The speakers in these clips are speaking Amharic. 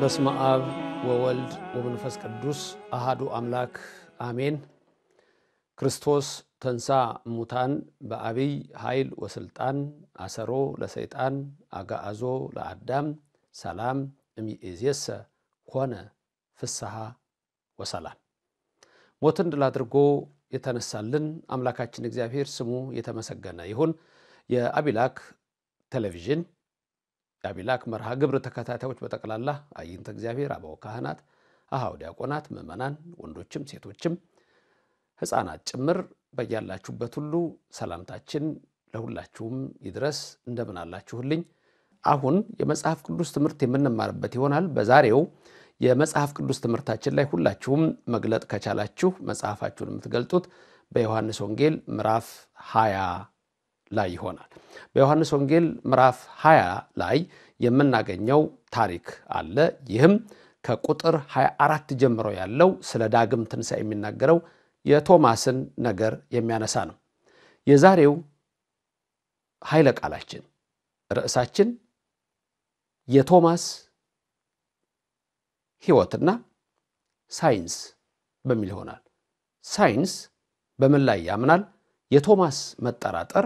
በስመ አብ ወወልድ ወመንፈስ ቅዱስ አሃዱ አምላክ አሜን። ክርስቶስ ተንሳ ሙታን በአብይ ኃይል ወስልጣን አሰሮ ለሰይጣን አጋአዞ ለአዳም ሰላም እምይእዜሰ ሆነ ፍስሐ ወሰላም። ሞትን ድል አድርጎ የተነሳልን አምላካችን እግዚአብሔር ስሙ የተመሰገነ ይሁን። የአቢላክ ቴሌቪዥን የአቢላክ መርሃ ግብር ተከታታዮች በጠቅላላ አይንተ እግዚአብሔር፣ አበው ካህናት፣ አሃው ዲያቆናት፣ ምዕመናን ወንዶችም ሴቶችም ሕፃናት ጭምር በያላችሁበት ሁሉ ሰላምታችን ለሁላችሁም ይድረስ። እንደምን አላችሁልኝ? አሁን የመጽሐፍ ቅዱስ ትምህርት የምንማርበት ይሆናል። በዛሬው የመጽሐፍ ቅዱስ ትምህርታችን ላይ ሁላችሁም መግለጥ ከቻላችሁ መጽሐፋችሁን የምትገልጡት በዮሐንስ ወንጌል ምዕራፍ 20 ላይ ይሆናል። በዮሐንስ ወንጌል ምዕራፍ 20 ላይ የምናገኘው ታሪክ አለ። ይህም ከቁጥር 24 ጀምሮ ያለው ስለ ዳግም ትንሣኤ የሚናገረው የቶማስን ነገር የሚያነሳ ነው። የዛሬው ኃይለ ቃላችን ርዕሳችን የቶማስ ሕይወትና ሳይንስ በሚል ይሆናል። ሳይንስ በምን ላይ ያምናል? የቶማስ መጠራጠር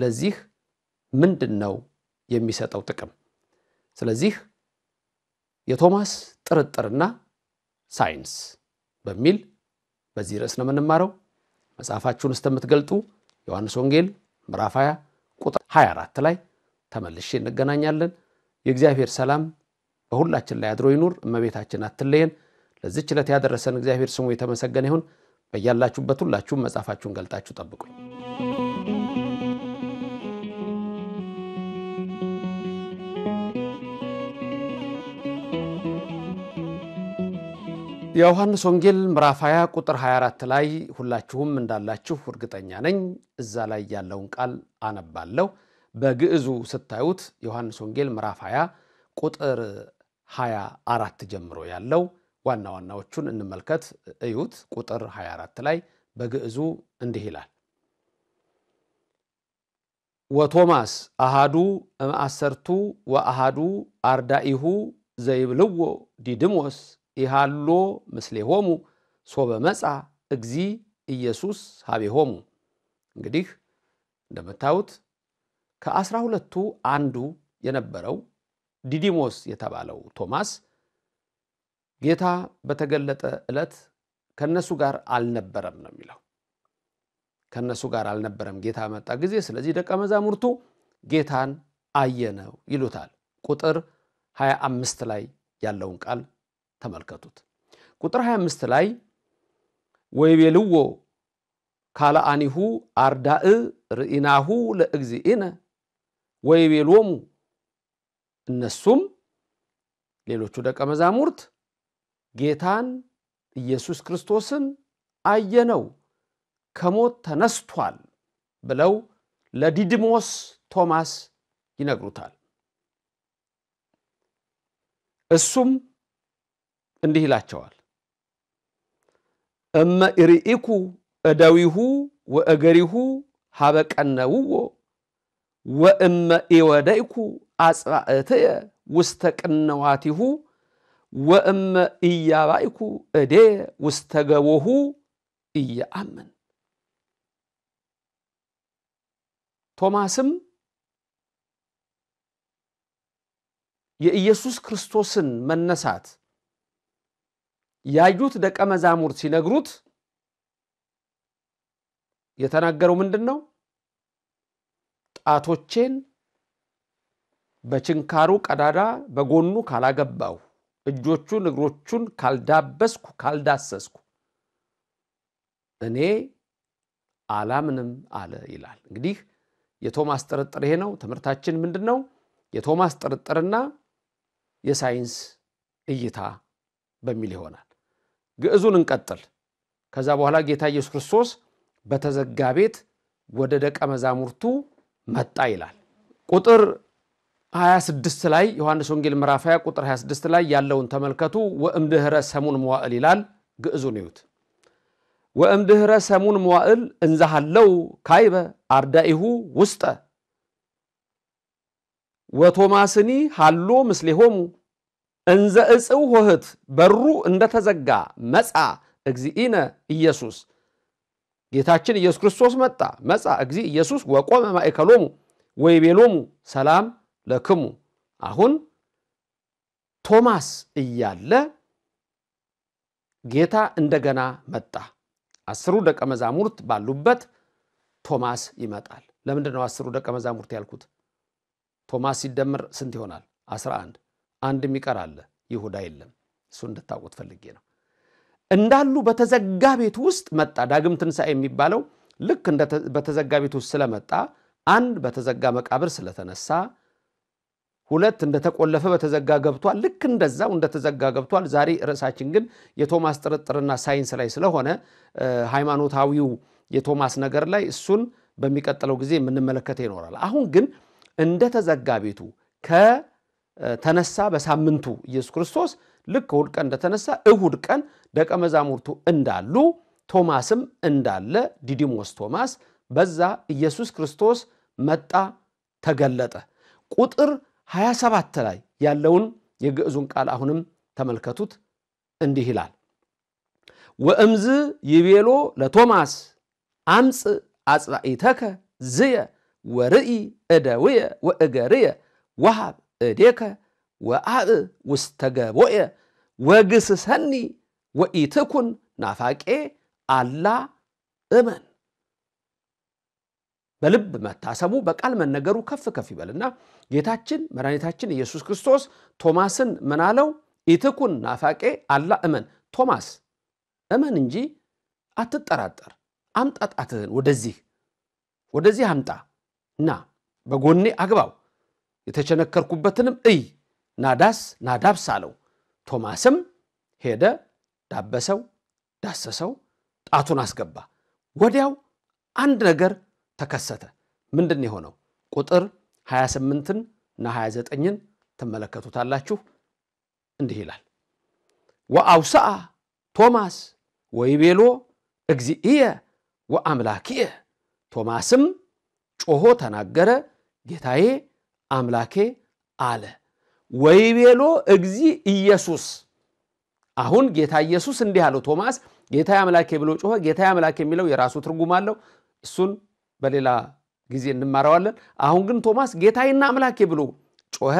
ለዚህ ምንድን ነው የሚሰጠው ጥቅም? ስለዚህ የቶማስ ጥርጥርና ሳይንስ በሚል በዚህ ርዕስ ነው የምንማረው። መጽሐፋችሁን እስከምትገልጡ ዮሐንስ ወንጌል ምዕራፍ 20 ቁጥር 24 ላይ ተመልሼ እንገናኛለን። የእግዚአብሔር ሰላም በሁላችን ላይ አድሮ ይኑር። እመቤታችን አትለየን። ለዚች ዕለት ያደረሰን እግዚአብሔር ስሙ የተመሰገነ ይሁን። በያላችሁበት ሁላችሁም መጽሐፋችሁን ገልጣችሁ ጠብቁኝ። የዮሐንስ ወንጌል ምዕራፍ 20 ቁጥር 24 ላይ ሁላችሁም እንዳላችሁ እርግጠኛ ነኝ። እዛ ላይ ያለውን ቃል አነባለሁ። በግዕዙ ስታዩት ዮሐንስ ወንጌል ምዕራፍ 20 ቁጥር 24 ጀምሮ ያለው ዋና ዋናዎቹን እንመልከት። እዩት። ቁጥር 24 ላይ በግዕዙ እንዲህ ይላል፣ ወቶማስ አሃዱ እምአሰርቱ ወአሃዱ አርዳኢሁ ዘይብልዎ ዲድሞስ ኢሃሎ ምስሌሆሙ ሶበ መጽአ እግዚ ኢየሱስ ሀቤሆሙ። እንግዲህ እንደምታዩት ከአስራ ሁለቱ አንዱ የነበረው ዲዲሞስ የተባለው ቶማስ ጌታ በተገለጠ ዕለት ከእነሱ ጋር አልነበረም ነው የሚለው። ከእነሱ ጋር አልነበረም ጌታ በመጣ ጊዜ። ስለዚህ ደቀ መዛሙርቱ ጌታን አየነው ይሉታል። ቁጥር 25 ላይ ያለውን ቃል ተመልከቱት። ቁጥር 25 ላይ ወይቤልዎ ካልአኒሁ አርዳእ ርኢናሁ ለእግዚእነ ወይቤሎሙ እነሱም ሌሎቹ ደቀ መዛሙርት ጌታን ኢየሱስ ክርስቶስን አየነው ከሞት ተነስቷል ብለው ለዲድሞስ ቶማስ ይነግሩታል። እሱም እንዲህ ይላቸዋል። እመ እርኢኩ እደዊሁ ወእገሪሁ ሀበቀነውዎ ወእመ ኢወደይኩ አጽባእትየ ውስተ ቅነዋቲሁ ወእመ ኢያባይኩ እዴ ውስተ ገቦሁ ኢየአምን። ቶማስም የኢየሱስ ክርስቶስን መነሳት ያዩት ደቀ መዛሙርት ሲነግሩት የተናገረው ምንድን ነው? ጣቶቼን በችንካሩ ቀዳዳ በጎኑ ካላገባሁ፣ እጆቹን እግሮቹን ካልዳበስኩ ካልዳሰስኩ እኔ አላምንም አለ ይላል። እንግዲህ የቶማስ ጥርጥር ይሄ ነው። ትምህርታችን ምንድን ነው? የቶማስ ጥርጥርና የሳይንስ እይታ በሚል ይሆናል። ግዕዙን እንቀጥል። ከዛ በኋላ ጌታ ኢየሱስ ክርስቶስ በተዘጋ ቤት ወደ ደቀ መዛሙርቱ መጣ ይላል። ቁጥር 26 ላይ ዮሐንስ ወንጌል ምዕራፍ 20 ቁጥር 26 ላይ ያለውን ተመልከቱ። ወእምድህረ ሰሙን መዋዕል ይላል። ግዕዙን ይዩት። ወእምድህረ ሰሙን መዋዕል እንዛሃለው ካይበ አርዳኢሁ ውስጠ ወቶማስኒ ሃሎ ምስሌሆሙ እንዘ እጽው ሆህት በሩ እንደተዘጋ መጻ እግዚእነ ኢየሱስ ጌታችን ኢየሱስ ክርስቶስ መጣ። መጻ እግዚእ ኢየሱስ ወቆመ ማእከሎሙ ወይቤሎሙ ሰላም ለክሙ። አሁን ቶማስ እያለ ጌታ እንደገና መጣ። አስሩ ደቀ መዛሙርት ባሉበት ቶማስ ይመጣል። ለምንድን ነው አስሩ ደቀ መዛሙርት ያልኩት? ቶማስ ሲደመር ስንት ይሆናል? አስራ አንድ አንድ የሚቀር አለ፣ ይሁዳ የለም። እሱ እንድታውቁት ፈልጌ ነው። እንዳሉ በተዘጋ ቤት ውስጥ መጣ። ዳግም ትንሣኤ የሚባለው ልክ በተዘጋ ቤት ውስጥ ስለመጣ አንድ በተዘጋ መቃብር ስለተነሳ፣ ሁለት እንደተቆለፈ በተዘጋ ገብቷል። ልክ እንደዛው እንደተዘጋ ገብቷል። ዛሬ ርዕሳችን ግን የቶማስ ጥርጥርና ሳይንስ ላይ ስለሆነ ሃይማኖታዊው የቶማስ ነገር ላይ እሱን በሚቀጥለው ጊዜ የምንመለከተ ይኖራል። አሁን ግን እንደተዘጋ ቤቱ ከ ተነሳ በሳምንቱ ኢየሱስ ክርስቶስ ልክ እሁድ ቀን እንደተነሳ እሁድ ቀን ደቀ መዛሙርቱ እንዳሉ ቶማስም እንዳለ ዲዲሞስ ቶማስ በዛ ኢየሱስ ክርስቶስ መጣ ተገለጠ። ቁጥር 27 ላይ ያለውን የግዕዙን ቃል አሁንም ተመልከቱት። እንዲህ ይላል ወእምዝ ይቤሎ ለቶማስ አምፅ አጽራኢተከ ዝየ ወርኢ እደውየ ወእገርየ ወሃብ እዴከ ወአብ ውስተ ገቦየ ወግስሰኒ ወኢትኩን ናፋቄ አላ እመን። በልብ መታሰቡ በቃል መነገሩ ከፍ ከፍ ይበልና ጌታችን መድኃኒታችን ኢየሱስ ክርስቶስ ቶማስን ምን አለው? ኢትኩን ናፋቄ አላ እመን። ቶማስ እመን እንጂ አትጠራጠር፣ አምጣ ጣትህን ወደዚህ ወደዚህ አምጣ እና በጎኔ አግባው የተቸነከርኩበትንም እይ ናዳስ ናዳብስ አለው። ቶማስም ሄደ፣ ዳበሰው፣ ዳሰሰው፣ ጣቱን አስገባ። ወዲያው አንድ ነገር ተከሰተ። ምንድን የሆነው? ቁጥር 28ን እና 29ን ትመለከቱታላችሁ። እንዲህ ይላል ወአውስአ ቶማስ ወይቤሎ እግዚእየ ወአምላክየ ቶማስም ጮሆ ተናገረ ጌታዬ አምላኬ አለ። ወይቤሎ እግዚ ኢየሱስ። አሁን ጌታ ኢየሱስ እንዲህ አለው። ቶማስ ጌታ አምላኬ ብሎ ጮኸ። ጌታ አምላኬ የሚለው የራሱ ትርጉም አለው። እሱን በሌላ ጊዜ እንማረዋለን። አሁን ግን ቶማስ ጌታዬና አምላኬ ብሎ ጮኸ።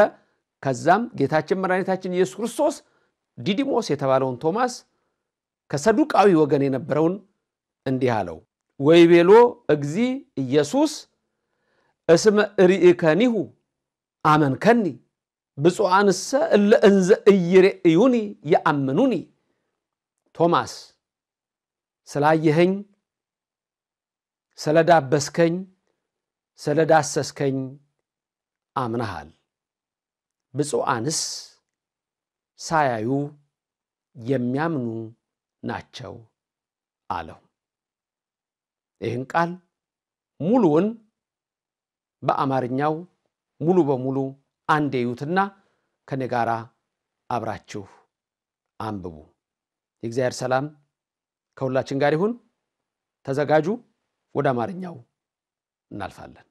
ከዛም ጌታችን መድኃኒታችን ኢየሱስ ክርስቶስ ዲዲሞስ የተባለውን ቶማስ ከሰዱቃዊ ወገን የነበረውን እንዲህ አለው ወይቤሎ እግዚ ኢየሱስ እስመ ርኢከኒሁ አመንከኒ ብፁዓንሰ እለ እንዘ ኢይሬእዩኒ የአምኑኒ። ቶማስ ስላየኸኝ፣ ስለዳበስከኝ፣ ስለዳሰስከኝ አምነሃል። ብፁዓንስ ሳያዩ የሚያምኑ ናቸው አለው። ይህን ቃል ሙሉውን በአማርኛው ሙሉ በሙሉ አንዴ ዩትና ከኔ ጋር አብራችሁ አንብቡ። የእግዚአብሔር ሰላም ከሁላችን ጋር ይሁን። ተዘጋጁ። ወደ አማርኛው እናልፋለን።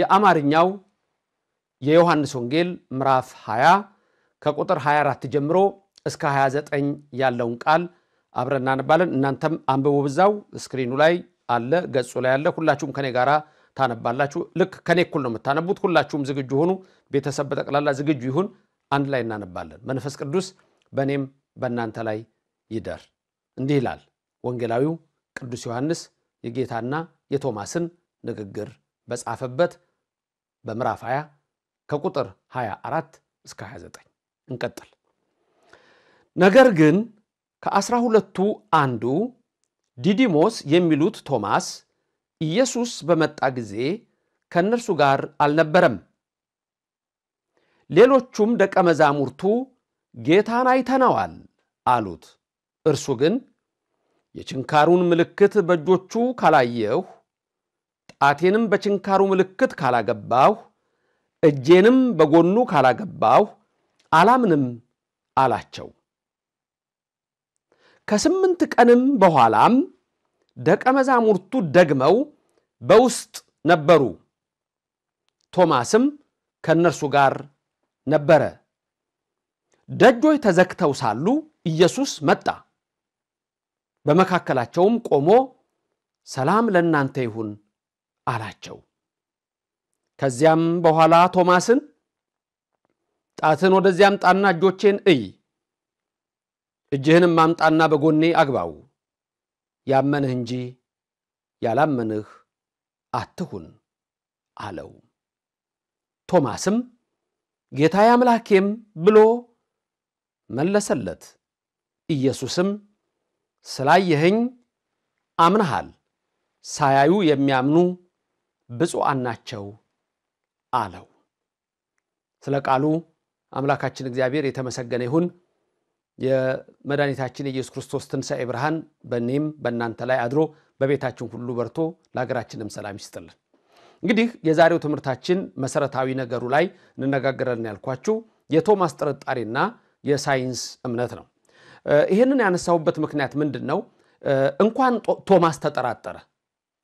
የአማርኛው የዮሐንስ ወንጌል ምዕራፍ 20 ከቁጥር 24 ጀምሮ እስከ 29 ያለውን ቃል አብረን እናነባለን። እናንተም አንብቡ። ብዛው ስክሪኑ ላይ አለ፣ ገጹ ላይ አለ። ሁላችሁም ከኔ ጋራ ታነባላችሁ። ልክ ከኔ እኩል ነው የምታነቡት። ሁላችሁም ዝግጁ ሆኑ። ቤተሰብ በጠቅላላ ዝግጁ ይሁን። አንድ ላይ እናነባለን። መንፈስ ቅዱስ በእኔም በእናንተ ላይ ይደር። እንዲህ ይላል ወንጌላዊው ቅዱስ ዮሐንስ የጌታና የቶማስን ንግግር በጻፈበት በምዕራፍ 20 ከቁጥር 24 እስከ 29 እንቀጥል። ነገር ግን ከአስራ ሁለቱ አንዱ ዲዲሞስ የሚሉት ቶማስ ኢየሱስ በመጣ ጊዜ ከእነርሱ ጋር አልነበረም። ሌሎቹም ደቀ መዛሙርቱ ጌታን አይተነዋል አሉት። እርሱ ግን የችንካሩን ምልክት በእጆቹ ካላየሁ፣ ጣቴንም በችንካሩ ምልክት ካላገባሁ፣ እጄንም በጎኑ ካላገባሁ አላምንም አላቸው። ከስምንት ቀንም በኋላም ደቀ መዛሙርቱ ደግመው በውስጥ ነበሩ፣ ቶማስም ከእነርሱ ጋር ነበረ። ደጆች ተዘግተው ሳሉ ኢየሱስ መጣ፣ በመካከላቸውም ቆሞ ሰላም ለእናንተ ይሁን አላቸው። ከዚያም በኋላ ቶማስን ጣትን ወደዚያም ጣና እጆቼን እይ፣ እጅህንም አምጣና በጎኔ አግባው ያመንህ እንጂ ያላመንህ አትሁን አለው። ቶማስም ጌታዬ አምላኬም ብሎ መለሰለት። ኢየሱስም ስላየኸኝ አምነሃል፣ ሳያዩ የሚያምኑ ብፁዓን ናቸው አለው። ስለ ቃሉ አምላካችን እግዚአብሔር የተመሰገነ ይሁን። የመድኃኒታችን የኢየሱስ ክርስቶስ ትንሣኤ ብርሃን በእኔም በእናንተ ላይ አድሮ በቤታችን ሁሉ በርቶ ለሀገራችንም ሰላም ይስጥልን። እንግዲህ የዛሬው ትምህርታችን መሰረታዊ ነገሩ ላይ እንነጋገራለን ያልኳችሁ የቶማስ ጥርጣሬና የሳይንስ እምነት ነው። ይህንን ያነሳሁበት ምክንያት ምንድን ነው? እንኳን ቶማስ ተጠራጠረ።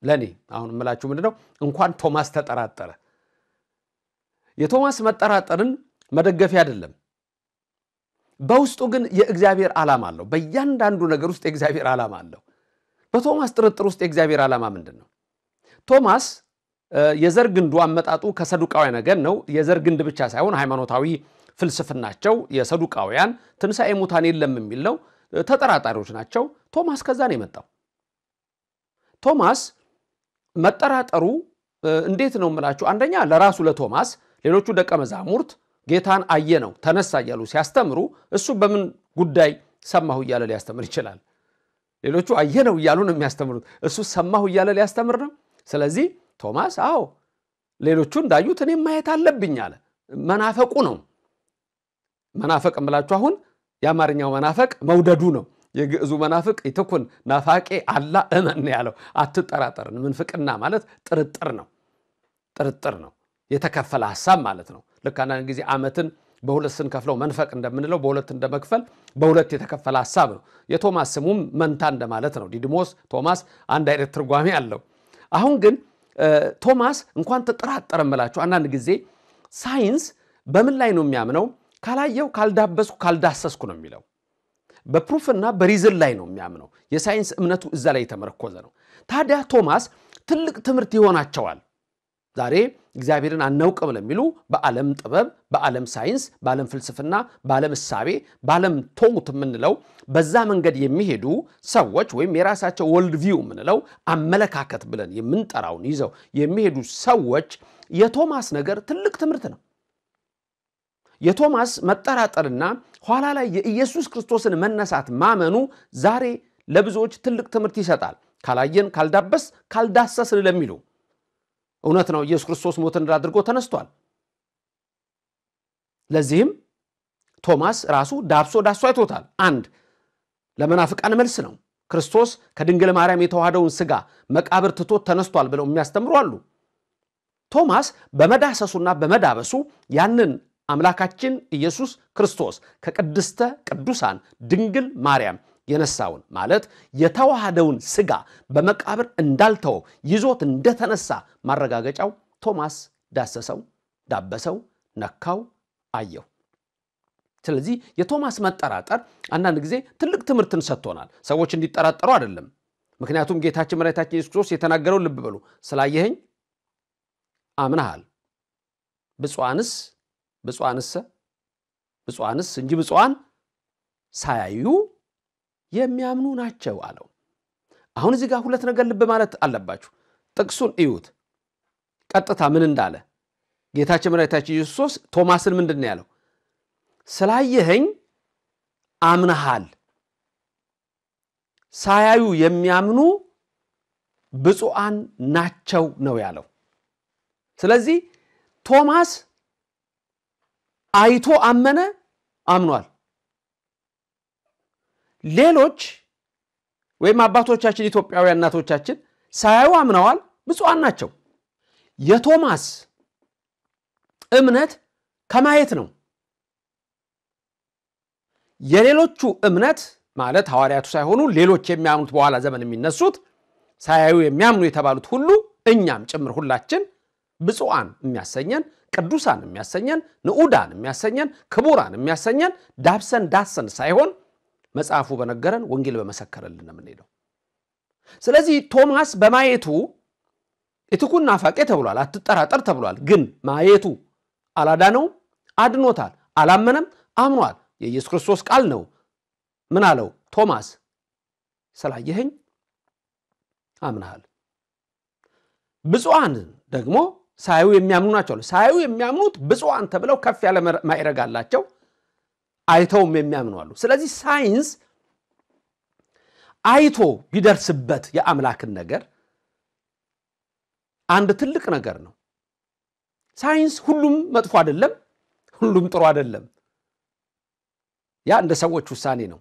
ለእኔ አሁን የምላችሁ ምንድን ነው? እንኳን ቶማስ ተጠራጠረ። የቶማስ መጠራጠርን መደገፊያ አይደለም በውስጡ ግን የእግዚአብሔር ዓላማ አለው። በእያንዳንዱ ነገር ውስጥ የእግዚአብሔር ዓላማ አለው። በቶማስ ጥርጥር ውስጥ የእግዚአብሔር ዓላማ ምንድን ነው? ቶማስ የዘር ግንዱ አመጣጡ ከሰዱቃውያን ወገን ነው። የዘር ግንድ ብቻ ሳይሆን ሃይማኖታዊ ፍልስፍናቸው የሰዱቃውያን ትንሣኤ ሙታን የለም የሚል ነው። ተጠራጣሪዎች ናቸው። ቶማስ ከዛ ነው የመጣው። ቶማስ መጠራጠሩ እንዴት ነው የምላችሁ? አንደኛ ለራሱ ለቶማስ ሌሎቹ ደቀ መዛሙርት ጌታን አየ ነው ተነሳ እያሉ ሲያስተምሩ እሱ በምን ጉዳይ ሰማሁ እያለ ሊያስተምር ይችላል። ሌሎቹ አየ ነው እያሉ ነው የሚያስተምሩት። እሱ ሰማሁ እያለ ሊያስተምር ነው። ስለዚህ ቶማስ አዎ ሌሎቹ እንዳዩት እኔም ማየት አለብኝ አለ። መናፈቁ ነው። መናፈቅ እምላችሁ አሁን የአማርኛው መናፈቅ መውደዱ ነው። የግዕዙ መናፍቅ ይትኩን ናፋቄ አላ እመን ያለው አትጠራጠርን። ምንፍቅና ማለት ጥርጥር ነው፣ ጥርጥር ነው። የተከፈለ ሀሳብ ማለት ነው። ልክ አንዳንድ ጊዜ ዓመትን በሁለት ስንከፍለው መንፈቅ እንደምንለው በሁለት እንደመክፈል በሁለት የተከፈለ ሀሳብ ነው። የቶማስ ስሙም መንታ እንደማለት ነው። ዲድሞስ፣ ቶማስ አንድ አይነት ትርጓሜ አለው። አሁን ግን ቶማስ እንኳን ተጠራጠረ እምላችሁ። አንዳንድ ጊዜ ሳይንስ በምን ላይ ነው የሚያምነው? ካላየው፣ ካልዳበስኩ፣ ካልዳሰስኩ ነው የሚለው። በፕሩፍና በሪዝን ላይ ነው የሚያምነው። የሳይንስ እምነቱ እዛ ላይ የተመረኮዘ ነው። ታዲያ ቶማስ ትልቅ ትምህርት ይሆናቸዋል ዛሬ እግዚአብሔርን አናውቅም ለሚሉ በዓለም ጥበብ፣ በዓለም ሳይንስ፣ በዓለም ፍልስፍና፣ በዓለም እሳቤ፣ በዓለም ቶት የምንለው በዛ መንገድ የሚሄዱ ሰዎች ወይም የራሳቸው ወርልድ ቪው የምንለው አመለካከት ብለን የምንጠራውን ይዘው የሚሄዱ ሰዎች የቶማስ ነገር ትልቅ ትምህርት ነው። የቶማስ መጠራጠርና ኋላ ላይ የኢየሱስ ክርስቶስን መነሳት ማመኑ ዛሬ ለብዙዎች ትልቅ ትምህርት ይሰጣል። ካላየን፣ ካልዳበስ፣ ካልዳሰስን ለሚሉ እውነት ነው። ኢየሱስ ክርስቶስ ሞትን ድል አድርጎ ተነስቷል። ለዚህም ቶማስ ራሱ ዳብሶ ዳሶ አይቶታል። አንድ ለመናፍቃን መልስ ነው። ክርስቶስ ከድንግል ማርያም የተዋህደውን ስጋ መቃብር ትቶ ተነስቷል ብለው የሚያስተምሩ አሉ። ቶማስ በመዳሰሱና በመዳበሱ ያንን አምላካችን ኢየሱስ ክርስቶስ ከቅድስተ ቅዱሳን ድንግል ማርያም የነሳውን ማለት የተዋሃደውን ስጋ በመቃብር እንዳልተወው ይዞት እንደተነሳ ማረጋገጫው ቶማስ ዳሰሰው፣ ዳበሰው፣ ነካው፣ አየው። ስለዚህ የቶማስ መጠራጠር አንዳንድ ጊዜ ትልቅ ትምህርትን ሰጥቶናል። ሰዎች እንዲጠራጠሩ አይደለም። ምክንያቱም ጌታችን መድኃኒታችን ኢየሱስ ክርስቶስ የተናገረው ልብ በሉ፣ ስላየኸኝ አምናሃል፣ ብፁዓንስ ብፁዓንስ ብፁዓንስ እንጂ ብፁዓን ሳያዩ የሚያምኑ ናቸው አለው። አሁን እዚህ ጋር ሁለት ነገር ልብ ማለት አለባችሁ። ጥቅሱን እዩት። ቀጥታ ምን እንዳለ ጌታችን መድኃኒታችን ኢየሱስ ቶማስን ምንድን ያለው? ስላየኸኝ አምነሃል። ሳያዩ የሚያምኑ ብፁዓን ናቸው ነው ያለው። ስለዚህ ቶማስ አይቶ አመነ፣ አምኗል። ሌሎች ወይም አባቶቻችን ኢትዮጵያውያን እናቶቻችን ሳያዩ አምነዋል፣ ብፁዓን ናቸው። የቶማስ እምነት ከማየት ነው። የሌሎቹ እምነት ማለት ሐዋርያቱ ሳይሆኑ ሌሎች የሚያምኑት በኋላ ዘመን የሚነሱት ሳያዩ የሚያምኑ የተባሉት ሁሉ እኛም ጭምር ሁላችን ብፁዓን የሚያሰኘን ቅዱሳን የሚያሰኘን ንዑዳን የሚያሰኘን ክቡራን የሚያሰኘን ዳብሰን ዳሰን ሳይሆን መጽሐፉ በነገረን ወንጌል በመሰከረልን የምንሄደው። ስለዚህ ቶማስ በማየቱ ኢትኩን ናፋቄ ተብሏል፣ አትጠራጠር ተብሏል። ግን ማየቱ አላዳነውም፣ አድኖታል። አላመነም፣ አምኗል። የኢየሱስ ክርስቶስ ቃል ነው። ምን አለው ቶማስ? ስላየኸኝ አምናሃል። ብፁዓን ደግሞ ሳዩ የሚያምኑ ናቸው። ሳዩ የሚያምኑት ብፁዓን ተብለው ከፍ ያለ ማይረግ አላቸው። አይተውም የሚያምኑ አሉ። ስለዚህ ሳይንስ አይቶ ቢደርስበት የአምላክን ነገር አንድ ትልቅ ነገር ነው። ሳይንስ ሁሉም መጥፎ አይደለም፣ ሁሉም ጥሩ አይደለም። ያ እንደ ሰዎች ውሳኔ ነው።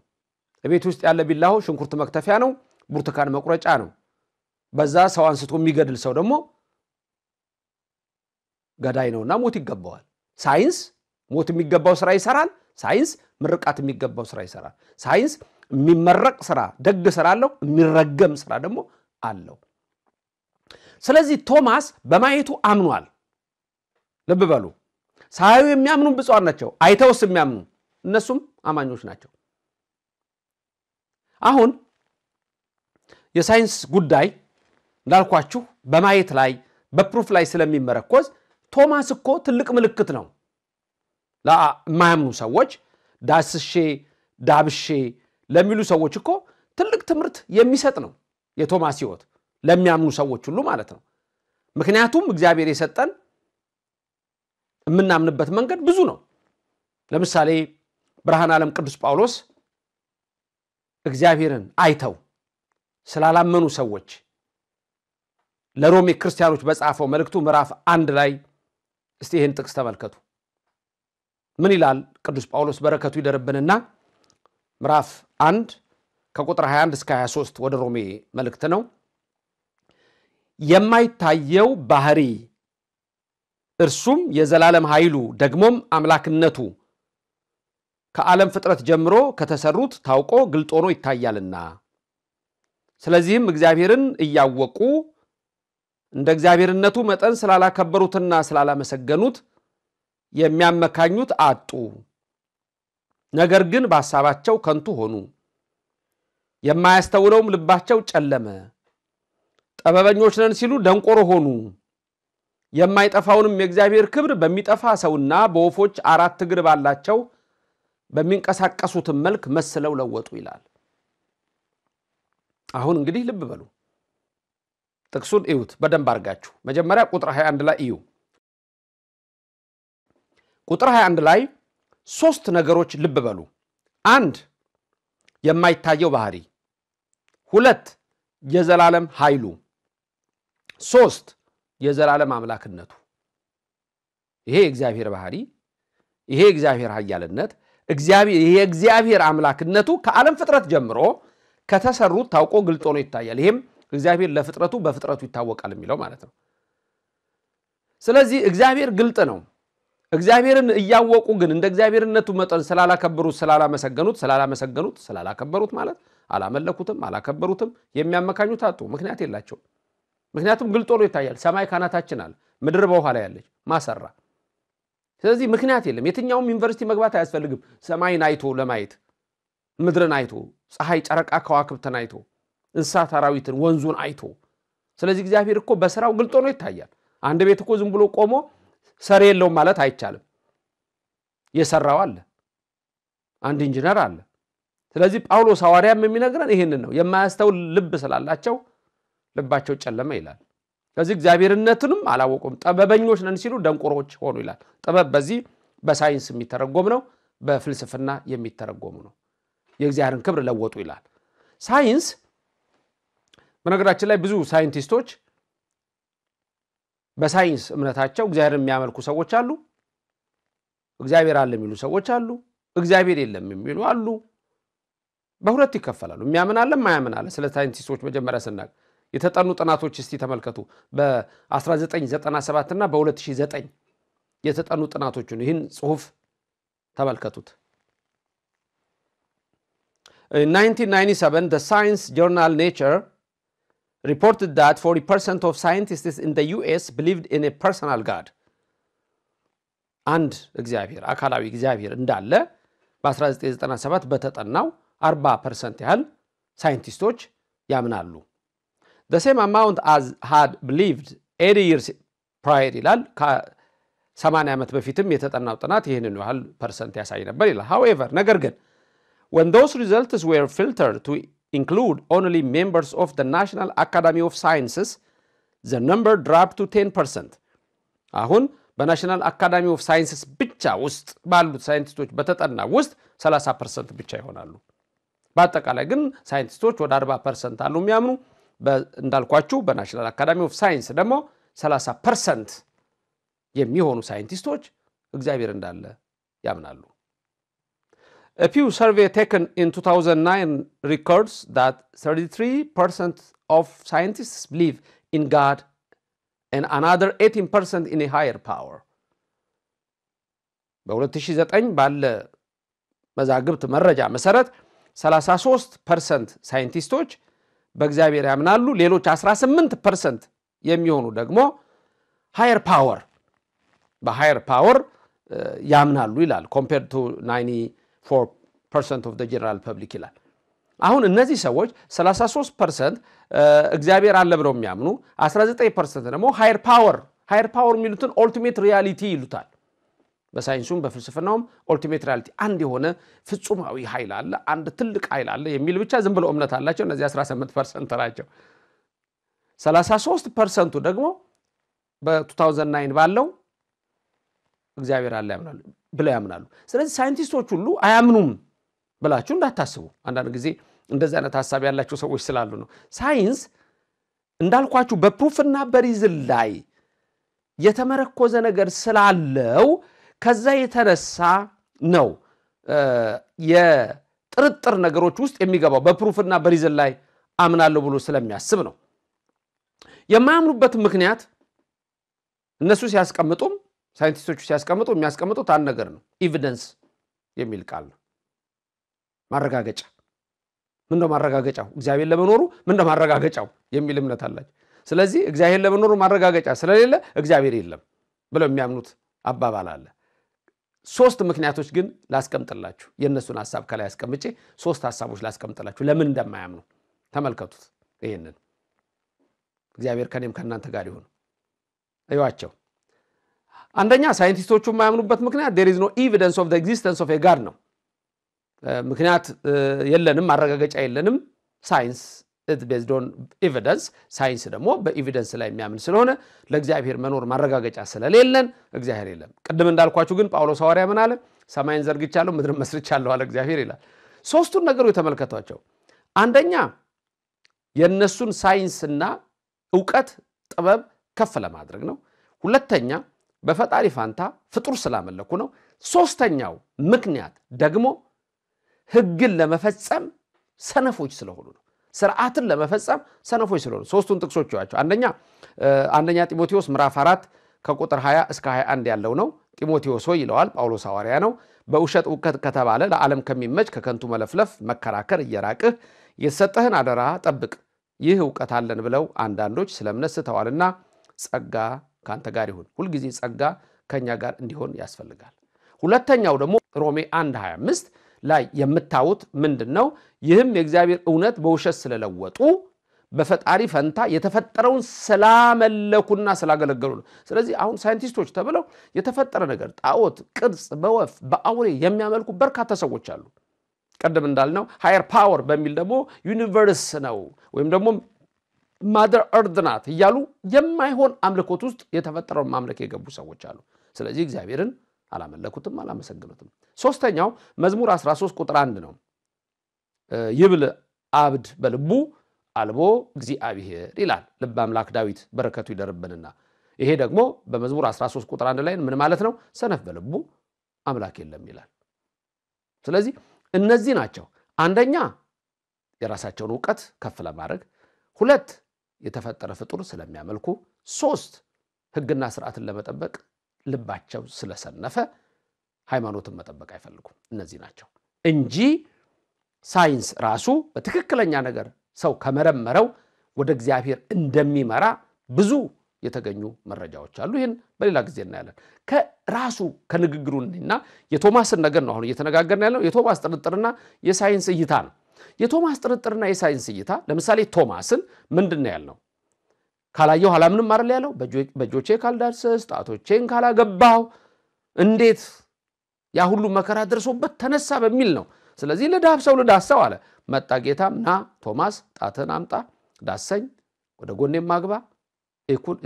ቤት ውስጥ ያለ ቢላሆ ሽንኩርት መክተፊያ ነው፣ ብርቱካን መቁረጫ ነው። በዛ ሰው አንስቶ የሚገድል ሰው ደግሞ ገዳይ ነውና ሞት ይገባዋል። ሳይንስ ሞት የሚገባው ስራ ይሰራል። ሳይንስ ምርቃት የሚገባው ስራ ይሰራል። ሳይንስ የሚመረቅ ስራ ደግ ስራ አለው፣ የሚረገም ስራ ደግሞ አለው። ስለዚህ ቶማስ በማየቱ አምኗል። ልብ በሉ፣ ሳያዩ የሚያምኑ ብፁዓን ናቸው፣ አይተውስ የሚያምኑ እነሱም አማኞች ናቸው። አሁን የሳይንስ ጉዳይ እንዳልኳችሁ በማየት ላይ በፕሩፍ ላይ ስለሚመረኮዝ ቶማስ እኮ ትልቅ ምልክት ነው። ለማያምኑ ሰዎች ዳስሼ ዳብሼ ለሚሉ ሰዎች እኮ ትልቅ ትምህርት የሚሰጥ ነው የቶማስ ህይወት ለሚያምኑ ሰዎች ሁሉ ማለት ነው። ምክንያቱም እግዚአብሔር የሰጠን የምናምንበት መንገድ ብዙ ነው። ለምሳሌ ብርሃን ዓለም ቅዱስ ጳውሎስ እግዚአብሔርን አይተው ስላላመኑ ሰዎች ለሮሜ ክርስቲያኖች በጻፈው መልእክቱ ምዕራፍ አንድ ላይ እስቲ ይህን ጥቅስ ተመልከቱ። ምን ይላል ቅዱስ ጳውሎስ? በረከቱ ይደርብንና ምዕራፍ አንድ ከቁጥር 21 እስከ 23 ወደ ሮሜ መልእክት ነው። የማይታየው ባህሪ እርሱም የዘላለም ኃይሉ ደግሞም አምላክነቱ ከዓለም ፍጥረት ጀምሮ ከተሰሩት ታውቆ ግልጦኖ ሆኖ ይታያልና ስለዚህም እግዚአብሔርን እያወቁ እንደ እግዚአብሔርነቱ መጠን ስላላከበሩትና ስላላመሰገኑት የሚያመካኙት አጡ። ነገር ግን በሐሳባቸው ከንቱ ሆኑ፣ የማያስተውለውም ልባቸው ጨለመ። ጠበበኞች ነን ሲሉ ደንቆሮ ሆኑ። የማይጠፋውንም የእግዚአብሔር ክብር በሚጠፋ ሰውና በወፎች አራት እግር ባላቸው በሚንቀሳቀሱትን መልክ መስለው ለወጡ ይላል። አሁን እንግዲህ ልብ በሉ፣ ጥቅሱን እዩት በደንብ አድርጋችሁ። መጀመሪያ ቁጥር 21 ላይ እዩ። ቁጥር 21 ላይ ሶስት ነገሮች ልብ በሉ። አንድ የማይታየው ባህሪ፣ ሁለት የዘላለም ኃይሉ፣ ሶስት የዘላለም አምላክነቱ። ይሄ የእግዚአብሔር ባህሪ፣ ይሄ የእግዚአብሔር ኃያልነት፣ የእግዚአብሔር አምላክነቱ ከዓለም ፍጥረት ጀምሮ ከተሰሩት ታውቆ ግልጦ ነው ይታያል። ይሄም እግዚአብሔር ለፍጥረቱ በፍጥረቱ ይታወቃል የሚለው ማለት ነው። ስለዚህ እግዚአብሔር ግልጥ ነው። እግዚአብሔርን እያወቁ ግን እንደ እግዚአብሔርነቱ መጠን ስላላከበሩት ስላላመሰገኑት ስላላመሰገኑት ስላላከበሩት ማለት አላመለኩትም አላከበሩትም የሚያመካኙት አጡ። ምክንያት የላቸውም። ምክንያቱም ግልጦ ነው ይታያል። ሰማይ ካናታችን አለ፣ ምድር በኋላ ያለች ማሰራ። ስለዚህ ምክንያት የለም። የትኛውም ዩኒቨርሲቲ መግባት አያስፈልግም። ሰማይን አይቶ ለማየት ምድርን አይቶ ፀሐይ፣ ጨረቃ፣ ከዋክብትን አይቶ እንስሳት፣ አራዊትን፣ ወንዙን አይቶ ስለዚህ እግዚአብሔር እኮ በስራው ግልጦ ነው ይታያል። አንድ ቤት እኮ ዝም ብሎ ቆሞ ሰር የለውም ማለት አይቻልም። የሰራው አለ፣ አንድ ኢንጂነር አለ። ስለዚህ ጳውሎስ ሐዋርያም የሚነግረን ይህንን ነው። የማያስተውል ልብ ስላላቸው ልባቸው ጨለመ ይላል። ከዚህ እግዚአብሔርነትንም አላወቁም፣ ጠበበኞች ነን ሲሉ ደንቆሮች ሆኑ ይላል። ጥበብ በዚህ በሳይንስ የሚተረጎም ነው፣ በፍልስፍና የሚተረጎሙ ነው። የእግዚአብሔርን ክብር ለወጡ ይላል ሳይንስ። በነገራችን ላይ ብዙ ሳይንቲስቶች በሳይንስ እምነታቸው እግዚአብሔር የሚያመልኩ ሰዎች አሉ። እግዚአብሔር አለ የሚሉ ሰዎች አሉ። እግዚአብሔር የለም የሚሉ አሉ። በሁለት ይከፈላሉ። የሚያምን አለ፣ ማያምን አለ። ስለ ሳይንቲስቶች መጀመሪያ ስናቅ የተጠኑ ጥናቶች እስቲ ተመልከቱ። በ1997 እና በ2009 የተጠኑ ጥናቶችን ይህን ጽሁፍ ተመልከቱት። 1997 ሳይንስ ጆርናል ኔቸር reported that 40% of scientists in the ዩኤስ believed in a personal God አንድ እግዚአብሔር አካላዊ እግዚአብሔር እንዳለ በ1997 በተጠናው 40% ያህል ሳይንቲስቶች ያምናሉ። the same amount as had believed 80 years prior ይላል። ከ80 ዓመት በፊትም የተጠናው ጥናት ይህንን ያህል ፐርሰንት ያሳይ ነበር ይላል። however ነገር ግን when those results were filtered to include only members of the National Academy of Sciences, the number dropped to 10%። አሁን በናሽናል አካዳሚ ኦፍ ሳይንስስ ብቻ ውስጥ ባሉት ሳይንቲስቶች በተጠና ውስጥ 30 ፐርሰንት ብቻ ይሆናሉ። በአጠቃላይ ግን ሳይንቲስቶች ወደ 40 ፐርሰንት አሉ የሚያምኑ እንዳልኳችሁ በናሽናል አካዳሚ ኦፍ ሳይንስ ደግሞ 30 ፐርሰንት የሚሆኑ ሳይንቲስቶች እግዚአብሔር እንዳለ ያምናሉ። A Pew survey taken in 2009 records that 33% of scientists believe in God and another 18% in a higher power። በ2009 ባለ መዛግብት መረጃ መሰረት 33% ሳይንቲስቶች በእግዚአብሔር ያምናሉ። ሌሎች 18% የሚሆኑ ደግሞ ሃየር ፓወር በሃየር ፓወር ያምናሉ ይላል ኮምፔርድ ቱ 90 ፎር ፐርሰንት ኦፍ ጀነራል ፐብሊክ ይላል። አሁን እነዚህ ሰዎች 33 ፐርሰንት እግዚአብሔር አለ ብለው የሚያምኑ 19 ፐርሰንት ደግሞ ሃየር ፓወር ሃየር ፓወር የሚሉትን ኦልቲሜት ሪያሊቲ ይሉታል። በሳይንሱም በፍልስፍናውም ኦልቲሜት ሪያሊቲ አንድ የሆነ ፍጹማዊ ኃይል አለ፣ አንድ ትልቅ ኃይል አለ የሚል ብቻ ዝም ብለው እምነት አላቸው። እነዚህ 18 ፐርሰንት ናቸው። 33 ፐርሰንቱ ደግሞ በ2009 ባለው እግዚአብሔር አለ ያምናሉ። ብለው ያምናሉ። ስለዚህ ሳይንቲስቶች ሁሉ አያምኑም ብላችሁ እንዳታስቡ። አንዳንድ ጊዜ እንደዚህ አይነት ሀሳብ ያላቸው ሰዎች ስላሉ ነው። ሳይንስ እንዳልኳችሁ በፕሩፍና በሪዝን ላይ የተመረኮዘ ነገር ስላለው ከዛ የተነሳ ነው የጥርጥር ነገሮች ውስጥ የሚገባው በፕሩፍና በሪዝን ላይ አምናለሁ ብሎ ስለሚያስብ ነው። የማያምኑበት ምክንያት እነሱ ሲያስቀምጡም ሳይንቲስቶቹ ሲያስቀምጡ የሚያስቀምጡት አንድ ነገር ነው። ኢቪደንስ የሚል ቃል ነው። ማረጋገጫ ምን ማረጋገጫው? እግዚአብሔር ለመኖሩ ምንደ ማረጋገጫው የሚል እምነት አላቸው። ስለዚህ እግዚአብሔር ለመኖሩ ማረጋገጫ ስለሌለ እግዚአብሔር የለም ብለው የሚያምኑት አባባል አለ። ሶስት ምክንያቶች ግን ላስቀምጥላችሁ። የእነሱን ሀሳብ ከላይ አስቀምጬ ሶስት ሀሳቦች ላስቀምጥላችሁ ለምን እንደማያምኑ ተመልከቱት። ይህንን እግዚአብሔር ከኔም ከእናንተ ጋር ይሁን እዩዋቸው። አንደኛ ሳይንቲስቶቹ የማያምኑበት ምክንያት ዴር ኢዝ ኖ ኢቪደንስ ኦፍ ኤግዚስተንስ ኦፍ ጋድ ነው። ምክንያት የለንም፣ ማረጋገጫ የለንም። ሳይንስ ቤዝድ ኦን ኤቪደንስ፣ ሳይንስ ደግሞ በኤቪደንስ ላይ የሚያምን ስለሆነ ለእግዚአብሔር መኖር ማረጋገጫ ስለሌለን እግዚአብሔር የለም። ቅድም እንዳልኳችሁ ግን ጳውሎስ ሐዋርያ ምን አለ? ሰማይን ዘርግቻለሁ ምድርን መስርቻለሁ አለ እግዚአብሔር ይላል። ሶስቱን ነገሩ የተመልከቷቸው። አንደኛ የእነሱን ሳይንስና እውቀት ጥበብ ከፍ ለማድረግ ነው። ሁለተኛ በፈጣሪ ፋንታ ፍጡር ስላመለኩ ነው። ሶስተኛው ምክንያት ደግሞ ህግን ለመፈጸም ሰነፎች ስለሆኑ ነው። ስርዓትን ለመፈጸም ሰነፎች ስለሆኑ ሶስቱን ጥቅሶች ያቸው። አንደኛ አንደኛ ጢሞቴዎስ ምዕራፍ 4 ከቁጥር 20 እስከ 21 ያለው ነው። ጢሞቴዎስ ሆይ ይለዋል፣ ጳውሎስ ሐዋርያ ነው። በውሸት እውቀት ከተባለ ለዓለም ከሚመች ከከንቱ መለፍለፍ መከራከር እየራቅህ የተሰጠህን አደራ ጠብቅ። ይህ እውቀት አለን ብለው አንዳንዶች ስለ እምነት ስተዋልና ጸጋ ከአንተ ጋር ይሁን። ሁልጊዜ ጸጋ ከእኛ ጋር እንዲሆን ያስፈልጋል። ሁለተኛው ደግሞ ሮሜ 1 25 ላይ የምታዩት ምንድን ነው? ይህም የእግዚአብሔር እውነት በውሸት ስለለወጡ በፈጣሪ ፈንታ የተፈጠረውን ስላመለኩና ስላገለገሉ ነው። ስለዚህ አሁን ሳይንቲስቶች ተብለው የተፈጠረ ነገር ጣዖት፣ ቅርጽ በወፍ በአውሬ የሚያመልኩ በርካታ ሰዎች አሉ። ቅድም እንዳልነው ሃየር ፓወር በሚል ደግሞ ዩኒቨርስ ነው ወይም ደግሞ ማደር እርድ ናት እያሉ የማይሆን አምልኮት ውስጥ የተፈጠረውን ማምለክ የገቡ ሰዎች አሉ። ስለዚህ እግዚአብሔርን አላመለኩትም፣ አላመሰግኑትም። ሶስተኛው መዝሙር 13 ቁጥር አንድ ነው። ይብል አብድ በልቡ አልቦ እግዚአብሔር ይላል ልበ አምላክ ዳዊት በረከቱ ይደርብንና ይሄ ደግሞ በመዝሙር 13 ቁጥር አንድ ላይ ምን ማለት ነው? ሰነፍ በልቡ አምላክ የለም ይላል። ስለዚህ እነዚህ ናቸው። አንደኛ የራሳቸውን እውቀት ከፍ ለማድረግ፣ ሁለት የተፈጠረ ፍጡር ስለሚያመልኩ፣ ሶስት ህግና ስርዓትን ለመጠበቅ ልባቸው ስለሰነፈ ሃይማኖትን መጠበቅ አይፈልጉም። እነዚህ ናቸው እንጂ ሳይንስ ራሱ በትክክለኛ ነገር ሰው ከመረመረው ወደ እግዚአብሔር እንደሚመራ ብዙ የተገኙ መረጃዎች አሉ። ይህን በሌላ ጊዜ እናያለን። ከራሱ ከንግግሩና የቶማስን ነገር ነው አሁን እየተነጋገርን ያለው። የቶማስ ጥርጥርና የሳይንስ እይታ ነው። የቶማስ ጥርጥርና የሳይንስ እይታ ለምሳሌ ቶማስን ምንድን ነው ያልነው? ኋላ ምንም አይደል ያለው። በእጆቼ ካልዳሰስ ጣቶቼን ካላገባው እንዴት ያ ሁሉ መከራ ደርሶበት ተነሳ በሚል ነው። ስለዚህ ልዳብሰው ልዳሰው አለ። መጣ ጌታም፣ ና ቶማስ ጣትን አምጣ ዳሰኝ፣ ወደ ጎኔም ማግባ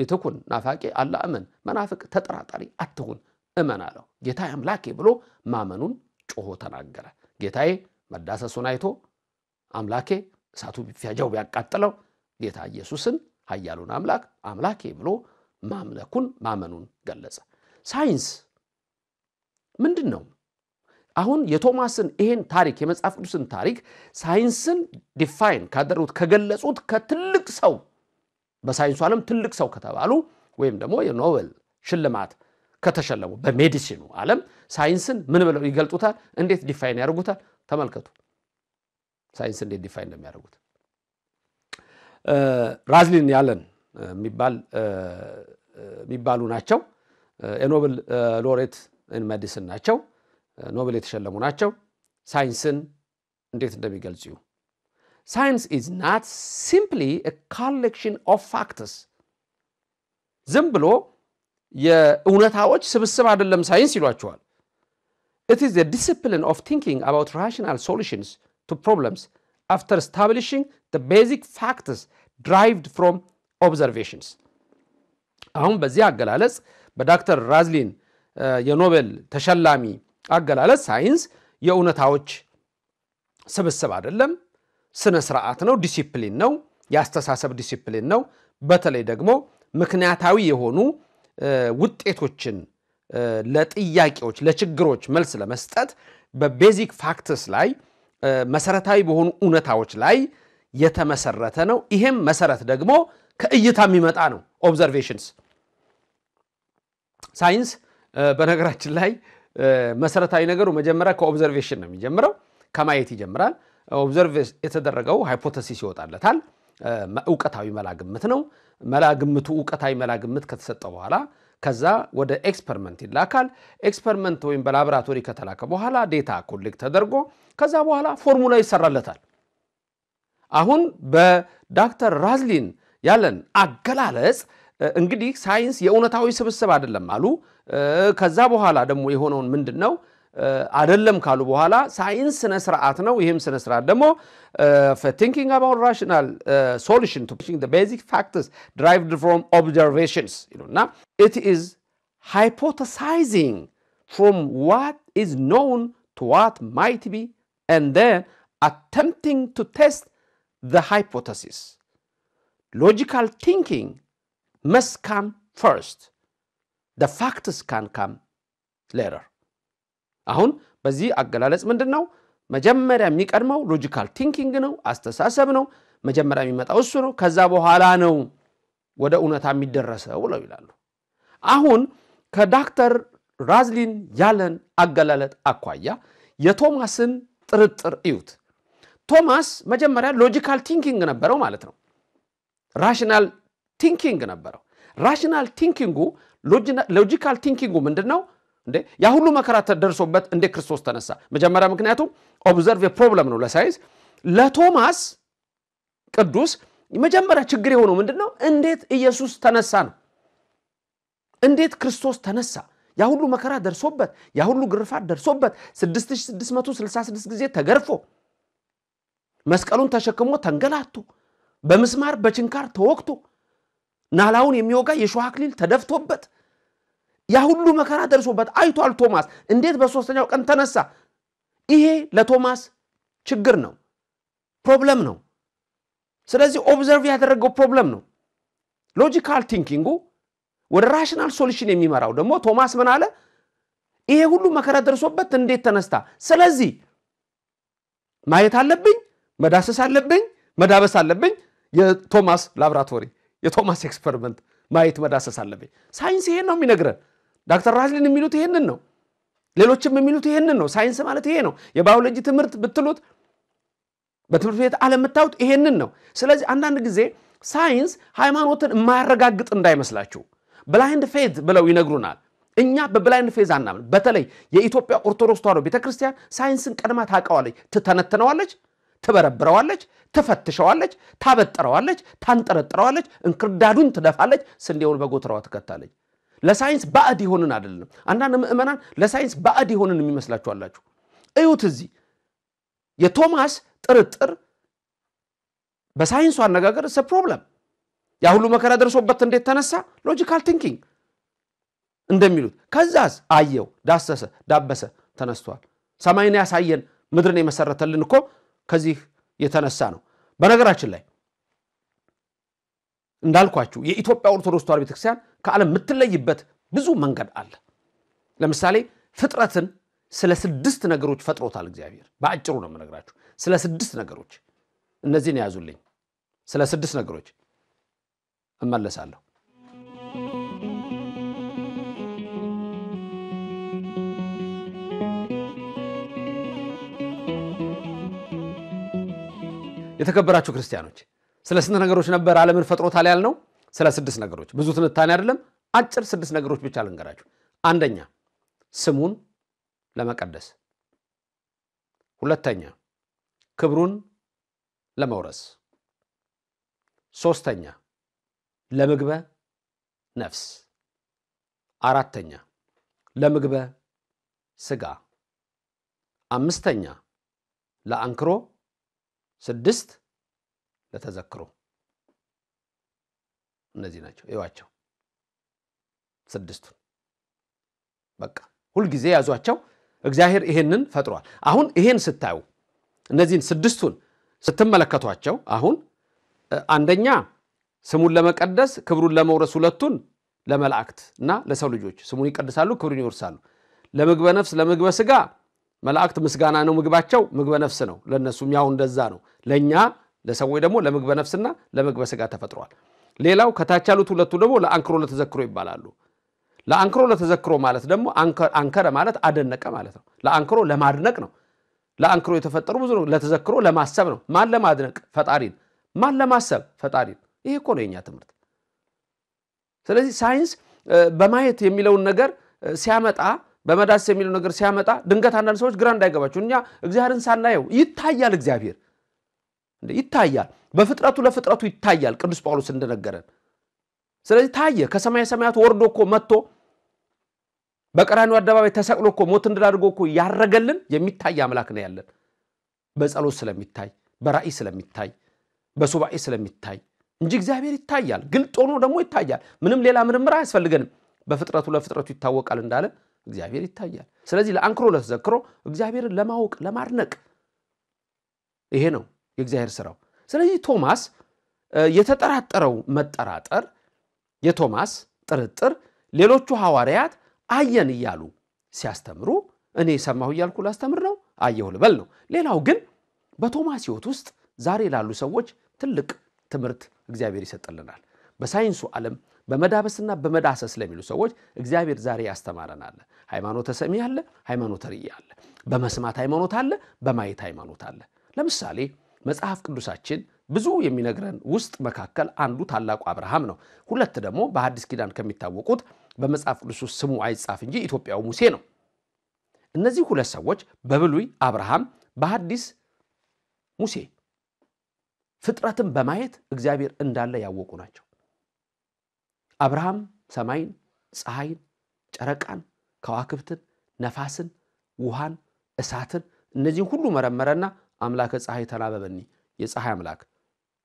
ኢትኩን ናፋቂ አላ እመን፣ መናፍቅ ተጠራጣሪ አትሁን እመን አለው። ጌታ አምላኬ ብሎ ማመኑን ጮሆ ተናገረ። ጌታዬ መዳሰሱን አይቶ አምላኬ እሳቱ ቢፈጀው ቢያቃጥለው ጌታ ኢየሱስን ኃያሉን አምላክ አምላኬ ብሎ ማምለኩን ማመኑን ገለጸ። ሳይንስ ምንድን ነው? አሁን የቶማስን ይሄን ታሪክ የመጽሐፍ ቅዱስን ታሪክ ሳይንስን ዲፋይን ካደረጉት ከገለጹት ከትልቅ ሰው በሳይንሱ ዓለም ትልቅ ሰው ከተባሉ ወይም ደግሞ የኖቨል ሽልማት ከተሸለሙ በሜዲሲኑ ዓለም ሳይንስን ምን ብለው ይገልጡታል? እንዴት ዲፋይን ያደርጉታል? ተመልከቱ። ሳይንስ እንዴት ዲፋይን እንደሚያደርጉት ራዝሊን ያለን የሚባሉ ናቸው። የኖብል ሎሬት መዲስን ናቸው። ኖብል የተሸለሙ ናቸው። ሳይንስን እንዴት እንደሚገልጹ ሳይንስ ኢዝ ናት ሲምፕሊ ኮሌክሽን ኦፍ ፋክትስ ዝም ብሎ የእውነታዎች ስብስብ አይደለም ሳይንስ ይሏቸዋል። ኢት ኢዝ ዲስፕሊን ኦፍ ቲንኪንግ አባውት ራሽናል ሶሉሽንስ to problems after establishing the basic facts derived from observations። አሁን በዚህ አገላለጽ በዳክተር ራዝሊን የኖቤል ተሸላሚ አገላለጽ ሳይንስ የእውነታዎች ስብስብ አይደለም፣ ስነ ስርዓት ነው፣ ዲሲፕሊን ነው፣ የአስተሳሰብ ዲሲፕሊን ነው። በተለይ ደግሞ ምክንያታዊ የሆኑ ውጤቶችን ለጥያቄዎች፣ ለችግሮች መልስ ለመስጠት በቤዚክ ፋክትስ ላይ መሰረታዊ በሆኑ እውነታዎች ላይ የተመሰረተ ነው። ይሄም መሰረት ደግሞ ከእይታ የሚመጣ ነው። ኦብዘርቬሽንስ ሳይንስ በነገራችን ላይ መሰረታዊ ነገሩ መጀመሪያ ከኦብዘርቬሽን ነው የሚጀምረው፣ ከማየት ይጀምራል። ኦብዘርቭ የተደረገው ሃይፖተሲስ ይወጣለታል። እውቀታዊ መላ ግምት ነው። መላ ግምቱ እውቀታዊ መላ ግምት ከተሰጠ በኋላ ከዛ ወደ ኤክስፐሪመንት ይላካል። ኤክስፐሪመንት ወይም በላቦራቶሪ ከተላከ በኋላ ዴታ ኮሌክት ተደርጎ ከዛ በኋላ ፎርሙላ ይሰራለታል። አሁን በዳክተር ራዝሊን ያለን አገላለጽ እንግዲህ ሳይንስ የእውነታዊ ስብስብ አይደለም አሉ። ከዛ በኋላ ደግሞ የሆነውን ምንድን ነው አይደለም ካሉ በኋላ ሳይንስ ስነ ስርዓት ነው። ይህም ስነ ስርዓት ደግሞ ቲንኪንግ አባውት ራሽናል ሶሉሽን ቱ ቤዚክ ፋክትስ ድራይቭድ ፍሮም ኦብዘርቬሽንስ ይሉና ኢት ኢዝ ሃይፖተሳይዚንግ ፍሮም ዋት ኢዝ ኖውን ቱ ዋት ማይት ቢ ኤንድ ዜን attempting to test the hypothesis. Logical thinking must come first. The facts can come later. አሁን በዚህ አገላለጽ ምንድን ነው? መጀመሪያ የሚቀድመው ሎጂካል ቲንኪንግ ነው፣ አስተሳሰብ ነው። መጀመሪያ የሚመጣው እሱ ነው። ከዛ በኋላ ነው ወደ እውነታ የሚደረሰው ብለው ይላሉ። አሁን ከዳክተር ራዝሊን ያለን አገላለጥ አኳያ የቶማስን ጥርጥር እዩት። ቶማስ መጀመሪያ ሎጂካል ቲንኪንግ ነበረው ማለት ነው። ራሽናል ቲንኪንግ ነበረው። ራሽናል ቲንኪንጉ ሎጂካል ቲንኪንጉ ምንድን ነው? እንዴ ያ ሁሉ መከራ ደርሶበት እንዴት ክርስቶስ ተነሳ? መጀመሪያ ምክንያቱም ኦብዘርቭ የፕሮብለም ነው ለሳይንስ ለቶማስ ቅዱስ መጀመሪያ ችግር የሆነው ምንድን ነው? እንዴት ኢየሱስ ተነሳ ነው። እንዴት ክርስቶስ ተነሳ? ያ ሁሉ መከራ ደርሶበት፣ ያ ሁሉ ግርፋት ደርሶበት፣ 6666 ጊዜ ተገርፎ፣ መስቀሉን ተሸክሞ ተንገላቶ፣ በምስማር በችንካር ተወቅቶ፣ ናላውን የሚወጋ የእሾህ አክሊል ተደፍቶበት ያ ሁሉ መከራ ደርሶበት አይቷል። ቶማስ እንዴት በሶስተኛው ቀን ተነሳ? ይሄ ለቶማስ ችግር ነው፣ ፕሮብለም ነው። ስለዚህ ኦብዘርቭ ያደረገው ፕሮብለም ነው። ሎጂካል ቲንኪንጉ ወደ ራሽናል ሶሉሽን የሚመራው ደግሞ ቶማስ ምን አለ? ይሄ ሁሉ መከራ ደርሶበት እንዴት ተነስታ? ስለዚህ ማየት አለብኝ፣ መዳሰስ አለብኝ፣ መዳበስ አለብኝ። የቶማስ ላብራቶሪ፣ የቶማስ ኤክስፐሪመንት ማየት መዳሰስ አለብኝ። ሳይንስ ይሄን ነው የሚነግረን። ዳክተር ራዝሊን የሚሉት ይሄንን ነው። ሌሎችም የሚሉት ይህንን ነው። ሳይንስ ማለት ይሄ ነው። የባዮሎጂ ትምህርት ብትሉት በትምህርት ቤት አለምታውት የምታዩት ይሄንን ነው። ስለዚህ አንዳንድ ጊዜ ሳይንስ ሃይማኖትን የማያረጋግጥ እንዳይመስላችሁ። ብላይንድ ፌዝ ብለው ይነግሩናል። እኛ በብላይንድ ፌዝ አናምን። በተለይ የኢትዮጵያ ኦርቶዶክስ ተዋሕዶ ቤተክርስቲያን ሳይንስን ቀድማ ታውቀዋለች፣ ትተነትነዋለች፣ ትበረብረዋለች፣ ትፈትሸዋለች፣ ታበጥረዋለች፣ ታንጠረጥረዋለች፣ እንክርዳዱን ትደፋለች፣ ስንዴውን በጎተራዋ ትከታለች። ለሳይንስ ባዕድ የሆንን አይደለም። አንዳንድ ምዕመናን ለሳይንስ ባዕድ የሆንን የሚመስላችሁ አላችሁ። እዩት፣ እዚህ የቶማስ ጥርጥር በሳይንሱ አነጋገር ሰ ፕሮብለም ያ ሁሉ መከራ ደርሶበት እንዴት ተነሳ? ሎጂካል ቲንኪንግ እንደሚሉት። ከዛዝ አየው፣ ዳሰሰ፣ ዳበሰ፣ ተነስቷል። ሰማይን ያሳየን ምድርን የመሰረተልን እኮ ከዚህ የተነሳ ነው። በነገራችን ላይ እንዳልኳችሁ የኢትዮጵያ ኦርቶዶክስ ተዋሕዶ ቤተክርስቲያን ከዓለም የምትለይበት ብዙ መንገድ አለ። ለምሳሌ ፍጥረትን ስለ ስድስት ነገሮች ፈጥሮታል እግዚአብሔር። በአጭሩ ነው የምነግራችሁ። ስለ ስድስት ነገሮች እነዚህን የያዙልኝ። ስለ ስድስት ነገሮች እመለሳለሁ። የተከበራችሁ ክርስቲያኖች ስለ ስንት ነገሮች ነበር ዓለምን ፈጥሮታል ያልነው? ስለ ስድስት ነገሮች ብዙ ትንታኔ አይደለም፣ አጭር ስድስት ነገሮች ብቻ ልንገራችሁ። አንደኛ ስሙን ለመቀደስ፣ ሁለተኛ ክብሩን ለመውረስ፣ ሶስተኛ ለምግበ ነፍስ፣ አራተኛ ለምግበ ስጋ፣ አምስተኛ ለአንክሮ፣ ስድስት ለተዘክሮ እነዚህ ናቸው። ይዋቸው ስድስቱን በቃ ሁልጊዜ ያዟቸው። እግዚአብሔር ይሄንን ፈጥሯል። አሁን ይሄን ስታዩ እነዚህን ስድስቱን ስትመለከቷቸው አሁን አንደኛ ስሙን ለመቀደስ ክብሩን ለመውረስ ሁለቱን ለመላእክት እና ለሰው ልጆች ስሙን ይቀድሳሉ፣ ክብሩን ይወርሳሉ። ለምግበ ነፍስ ለምግበ ስጋ መላእክት ምስጋና ነው ምግባቸው፣ ምግበ ነፍስ ነው። ለእነሱም ያው እንደዛ ነው። ለእኛ ለሰዎች ደግሞ ለምግበ ነፍስና ለምግበ ስጋ ተፈጥሯል። ሌላው ከታች ያሉት ሁለቱ ደግሞ ለአንክሮ ለተዘክሮ ይባላሉ። ለአንክሮ ለተዘክሮ ማለት ደግሞ አንከረ ማለት አደነቀ ማለት ነው። ለአንክሮ ለማድነቅ ነው። ለአንክሮ የተፈጠሩ ብዙ ነው። ለተዘክሮ ለማሰብ ነው። ማን ለማድነቅ? ፈጣሪን። ማን ለማሰብ? ፈጣሪን። ይሄ እኮ ነው የኛ ትምህርት። ስለዚህ ሳይንስ በማየት የሚለውን ነገር ሲያመጣ በመዳስ የሚለው ነገር ሲያመጣ ድንገት አንዳንድ ሰዎች ግራ እንዳይገባቸው እኛ እግዚአብሔርን ሳናየው ይታያል እግዚአብሔር ይታያል። በፍጥረቱ ለፍጥረቱ ይታያል። ቅዱስ ጳውሎስ እንደነገረን ስለዚህ ታየ። ከሰማይ ሰማያት ወርዶ እኮ መጥቶ በቀራኒው አደባባይ ተሰቅሎ እኮ ሞት እንድል አድርጎ እኮ ያረገልን የሚታይ አምላክ ነው ያለን። በጸሎት ስለሚታይ በራእይ ስለሚታይ በሱባኤ ስለሚታይ እንጂ እግዚአብሔር ይታያል። ግልጥ ሆኖ ደግሞ ይታያል። ምንም ሌላ ምርምር አያስፈልገንም። በፍጥረቱ ለፍጥረቱ ይታወቃል እንዳለ እግዚአብሔር ይታያል። ስለዚህ ለአንክሮ ለተዘክሮ እግዚአብሔርን ለማወቅ ለማድነቅ ይሄ ነው የእግዚአብሔር ስራው። ስለዚህ ቶማስ የተጠራጠረው መጠራጠር የቶማስ ጥርጥር ሌሎቹ ሐዋርያት አየን እያሉ ሲያስተምሩ እኔ የሰማሁ እያልኩ ላስተምር ነው አየሁ ልበል ነው። ሌላው ግን በቶማስ ህይወት ውስጥ ዛሬ ላሉ ሰዎች ትልቅ ትምህርት እግዚአብሔር ይሰጥልናል። በሳይንሱ ዓለም በመዳበስና በመዳሰስ ለሚሉ ሰዎች እግዚአብሔር ዛሬ ያስተማረን አለ። ሃይማኖተ ሰሚ አለ፣ ሃይማኖተ ርእይ አለ። በመስማት ሃይማኖት አለ፣ በማየት ሃይማኖት አለ። ለምሳሌ መጽሐፍ ቅዱሳችን ብዙ የሚነግረን ውስጥ መካከል አንዱ ታላቁ አብርሃም ነው። ሁለት ደግሞ በአዲስ ኪዳን ከሚታወቁት በመጽሐፍ ቅዱስ ውስጥ ስሙ አይጻፍ እንጂ ኢትዮጵያው ሙሴ ነው። እነዚህ ሁለት ሰዎች በብሉይ አብርሃም፣ በአዲስ ሙሴ ፍጥረትን በማየት እግዚአብሔር እንዳለ ያወቁ ናቸው። አብርሃም ሰማይን፣ ፀሐይን፣ ጨረቃን፣ ከዋክብትን፣ ነፋስን፣ ውሃን፣ እሳትን እነዚህን ሁሉ መረመረና አምላከ ፀሐይ ተናበበኒ የፀሐይ አምላክ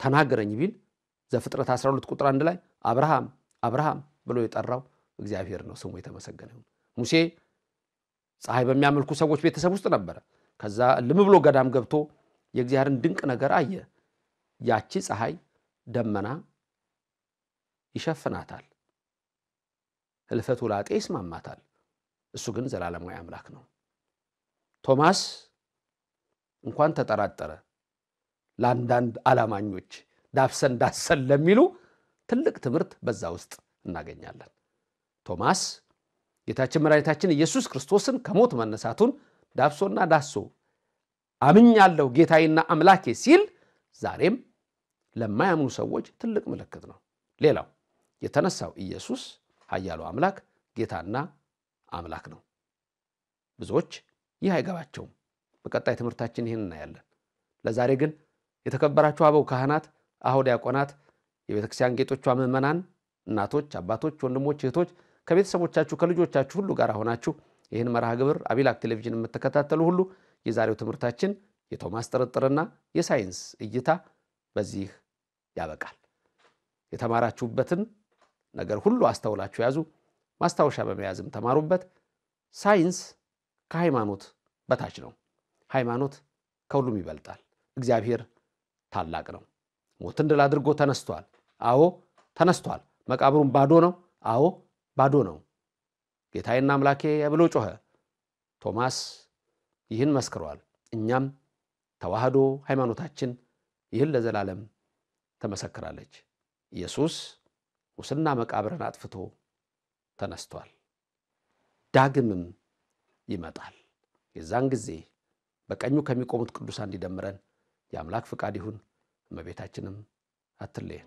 ተናገረኝ ቢል ዘፍጥረት 12 ቁጥር አንድ ላይ አብርሃም አብርሃም ብሎ የጠራው እግዚአብሔር ነው። ስሙ የተመሰገነ ይሁን። ሙሴ ፀሐይ በሚያመልኩ ሰዎች ቤተሰብ ውስጥ ነበረ። ከዛ ልም ብሎ ገዳም ገብቶ የእግዚአብሔርን ድንቅ ነገር አየ። ያቺ ፀሐይ ደመና ይሸፍናታል፣ ህልፈቱ ላጤ ይስማማታል። እሱ ግን ዘላለማዊ አምላክ ነው። ቶማስ እንኳን ተጠራጠረ ለአንዳንድ አላማኞች ዳብሰን ዳሰን ለሚሉ ትልቅ ትምህርት በዛ ውስጥ እናገኛለን። ቶማስ ጌታችን መድኃኒታችን ኢየሱስ ክርስቶስን ከሞት መነሳቱን ዳብሶና ዳሶ አምኛለሁ ጌታዬና አምላኬ ሲል ዛሬም ለማያምኑ ሰዎች ትልቅ ምልክት ነው። ሌላው የተነሳው ኢየሱስ ኃያሉ አምላክ ጌታና አምላክ ነው። ብዙዎች ይህ አይገባቸውም። በቀጣይ ትምህርታችን ይህን እናያለን። ለዛሬ ግን የተከበራችሁ አበው ካህናት፣ አሁ ዲያቆናት፣ የቤተ ክርስቲያን ጌጦቿ ምዕመናን፣ እናቶች፣ አባቶች፣ ወንድሞች፣ እህቶች ከቤተሰቦቻችሁ ከልጆቻችሁ ሁሉ ጋር ሆናችሁ ይህን መርሃ ግብር አቢላክ ቴሌቪዥን የምትከታተሉ ሁሉ የዛሬው ትምህርታችን የቶማስ ጥርጥርና የሳይንስ እይታ በዚህ ያበቃል። የተማራችሁበትን ነገር ሁሉ አስተውላችሁ ያዙ። ማስታወሻ በመያዝም ተማሩበት። ሳይንስ ከሃይማኖት በታች ነው። ሃይማኖት ከሁሉም ይበልጣል። እግዚአብሔር ታላቅ ነው። ሞትን ድል አድርጎ ተነስቷል። አዎ ተነስቷል። መቃብሩም ባዶ ነው። አዎ ባዶ ነው። ጌታዬና አምላኬ ብሎ ጮኸ። ቶማስ ይህን መስክሯል። እኛም ተዋህዶ ሃይማኖታችን ይህን ለዘላለም ትመሰክራለች። ኢየሱስ ሙስና መቃብርን አጥፍቶ ተነስቷል፣ ዳግምም ይመጣል። የዛን ጊዜ በቀኙ ከሚቆሙት ቅዱሳን እንዲደምረን የአምላክ ፍቃድ ይሁን። እመቤታችንም አትለየን።